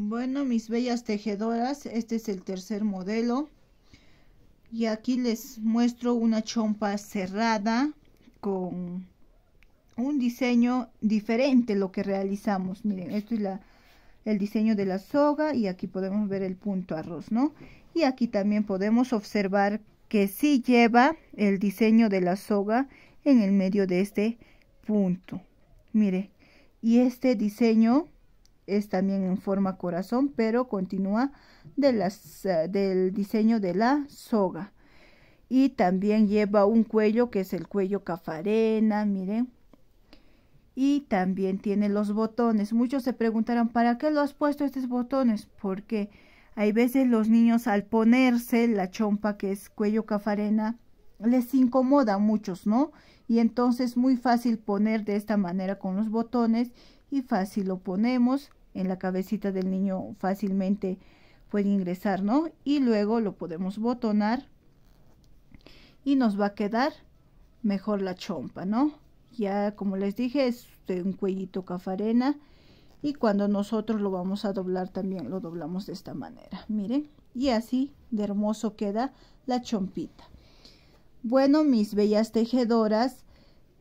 Bueno, mis bellas tejedoras, este es el tercer modelo. Y aquí les muestro una chompa cerrada con un diseño diferente lo que realizamos. Miren, esto es el diseño de la soga y aquí podemos ver el punto arroz, ¿no? Y aquí también podemos observar que sí lleva el diseño de la soga en el medio de este punto. Mire, y este diseño es también en forma corazón, pero continúa de las, eh, del diseño de la soga. Y también lleva un cuello que es el cuello cafarena, miren. Y también tiene los botones. Muchos se preguntarán, ¿para qué lo has puesto estos botones? Porque hay veces los niños al ponerse la chompa que es cuello cafarena, les incomoda a muchos, ¿no? Y entonces muy fácil poner de esta manera con los botones y fácil lo ponemos en la cabecita del niño fácilmente puede ingresar, ¿no? Y luego lo podemos botonar y nos va a quedar mejor la chompa, ¿no? Ya como les dije es de un cuellito cafarena y cuando nosotros lo vamos a doblar también lo doblamos de esta manera, miren. Y así de hermoso queda la chompita. Bueno, mis bellas tejedoras,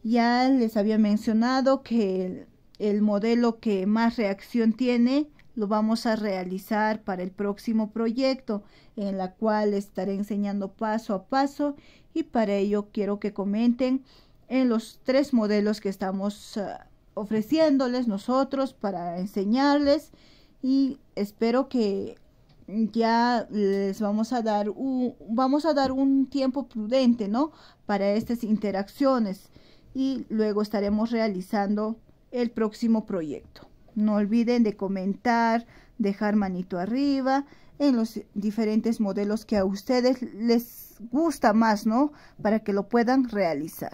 ya les había mencionado que el modelo que más reacción tiene lo vamos a realizar para el próximo proyecto en la cual estaré enseñando paso a paso y para ello quiero que comenten en los tres modelos que estamos ah, ofreciéndoles nosotros para enseñarles y espero que ya les vamos a dar un, vamos a dar un tiempo prudente, ¿no? Para estas interacciones y luego estaremos realizando el próximo proyecto. No olviden de comentar, dejar manito arriba en los diferentes modelos que a ustedes les gusta más, ¿no? Para que lo puedan realizar.